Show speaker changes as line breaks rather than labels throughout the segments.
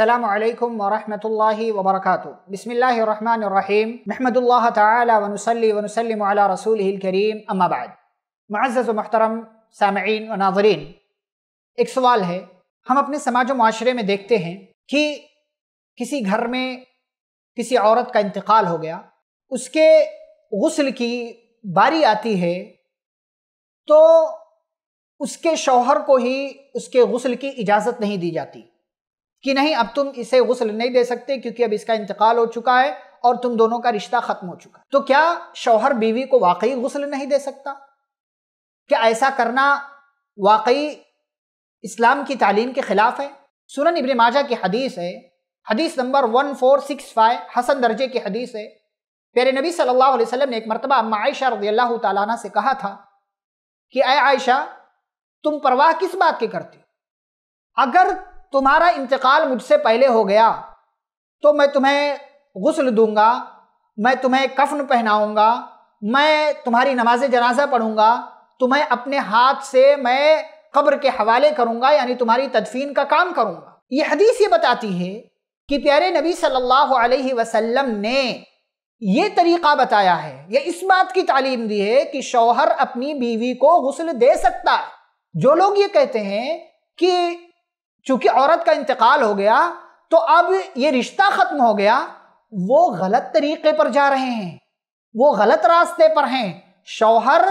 अल्लाम वरहमल वबरक बसमीम महमदल्ला तनसली वनसलम रसूल करीम अम्माबाद मज़ महतरम सामीन व नाजरीन एक सवाल है हम अपने समाज माशरे में देखते हैं कि किसी घर में किसी औरत का इंतकाल हो गया उसके गसल की बारी आती है तो उसके शौहर को ही उसके गसल की इजाज़त नहीं दी जाती कि नहीं अब तुम इसे गसल नहीं दे सकते क्योंकि अब इसका इंतकाल हो चुका है और तुम दोनों का रिश्ता खत्म हो चुका है तो क्या शौहर बीवी को वाकई गसल नहीं दे सकता क्या ऐसा करना वाकई इस्लाम की तालीम के खिलाफ है सुनन इबन माजा की हदीस है हदीस number one four six five हसन दर्जे की हदीस है प्यारे नबी सल्लल्लाहु अलैहि वसल्लम ने एक मरतबा अम्मा आयशा रजी से कहा था कि अय आयशा तुम परवाह किस बात की करती अगर तुम्हारा इंतकाल मुझसे पहले हो गया तो मैं तुम्हें गसल दूंगा मैं तुम्हें कफन पहनाऊंगा मैं तुम्हारी नमाज जनाजा पढ़ूंगा तुम्हें अपने हाथ से मैं कब्र के हवाले करूंगा यानी तुम्हारी तदफीन का काम करूंगा ये हदीस ये बताती है कि प्यारे नबी सल्लल्लाहु अलैहि वसल्लम ने ये तरीका बताया है यह इस बात की तालीम दी है कि शौहर अपनी बीवी को गसल दे सकता है जो लोग ये कहते हैं कि चूंकि औरत का इंतकाल हो गया तो अब ये रिश्ता खत्म हो गया वो गलत तरीके पर जा रहे हैं वो गलत रास्ते पर हैं शौहर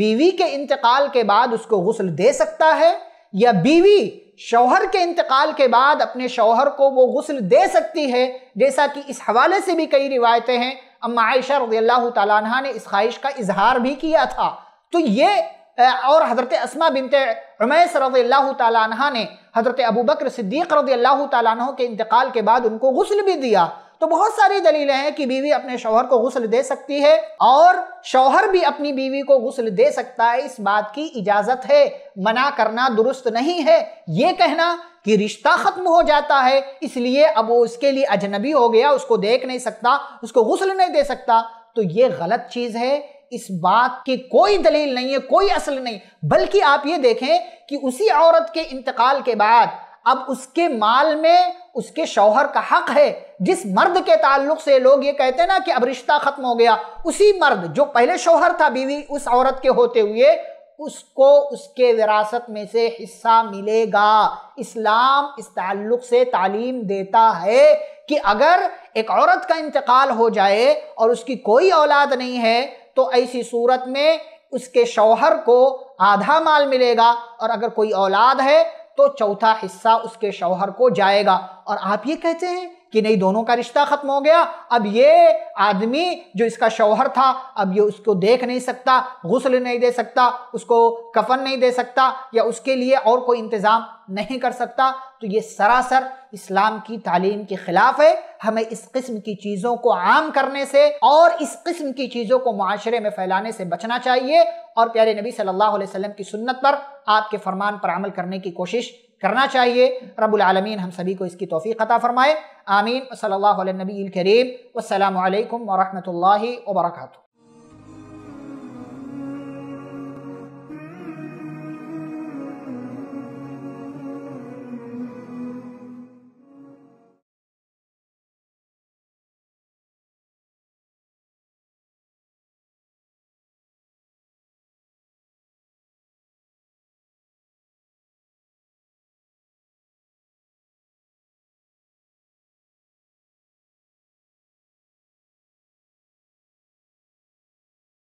बीवी के इंतकाल के बाद उसको गसल दे सकता है या बीवी शौहर के इंतकाल के बाद अपने शौहर को वो गसल दे सकती है जैसा कि इस हवाले से भी कई रिवायतें हैं अम्मा आयशा रजी अल्लाह ने इस ख्वाहिश का इजहार भी किया था तो ये और हज़रत असमा बिनते रमैस रज़ी अल्लाह तह ने हज़रत अबू बकर सिद्दीक़ रज़ी अल्लाह तह के इंतकाल के बाद उनको गसल भी दिया तो बहुत सारी दलीलें हैं कि बीवी अपने शोहर को गसल दे सकती है और शोहर भी अपनी बीवी को गसल दे सकता है इस बात की इजाज़त है मना करना दुरुस्त नहीं है ये कहना कि रिश्ता ख़त्म हो जाता है इसलिए अब वो उसके लिए अजनबी हो गया उसको देख नहीं सकता उसको गसल नहीं दे सकता तो ये गलत चीज़ है इस बात की कोई दलील नहीं है कोई असल नहीं बल्कि आप ये देखें कि उसी औरत के इंतकाल के बाद अब उसके माल में उसके शौहर का हक है जिस मर्द के ताल्लुक से लोग ये कहते हैं ना कि अब रिश्ता खत्म हो गया उसी मर्द जो पहले शौहर था बीवी उस औरत के होते हुए उसको उसके विरासत में से हिस्सा मिलेगा इस्लाम इस ताल्लुक से तालीम देता है कि अगर एक औरत का इंतकाल हो जाए और उसकी कोई औलाद नहीं है तो ऐसी सूरत में उसके शौहर को आधा माल मिलेगा और अगर कोई औलाद है तो चौथा हिस्सा उसके शौहर को जाएगा और आप ये कहते हैं कि नहीं दोनों का रिश्ता खत्म हो गया अब ये आदमी जो इसका शौहर था अब ये उसको देख नहीं सकता गसल नहीं दे सकता उसको कफन नहीं दे सकता या उसके लिए और कोई इंतज़ाम नहीं कर सकता तो ये सरासर इस्लाम की तालीम के ख़िलाफ़ है हमें इस किस्म की चीज़ों को आम करने से और इस किस्म की चीज़ों को माशरे में फैलाने से बचना चाहिए और प्यारे नबी सल्लल्लाहु अलैहि वसल्लम की सुन्नत पर आपके फरमान पर अमल करने की कोशिश करना चाहिए रबालमीन हम सभी को इसकी तोफ़ी अता फ़रमाए आमीन सल्ला नबी करीम वालकम वरहमल वर्का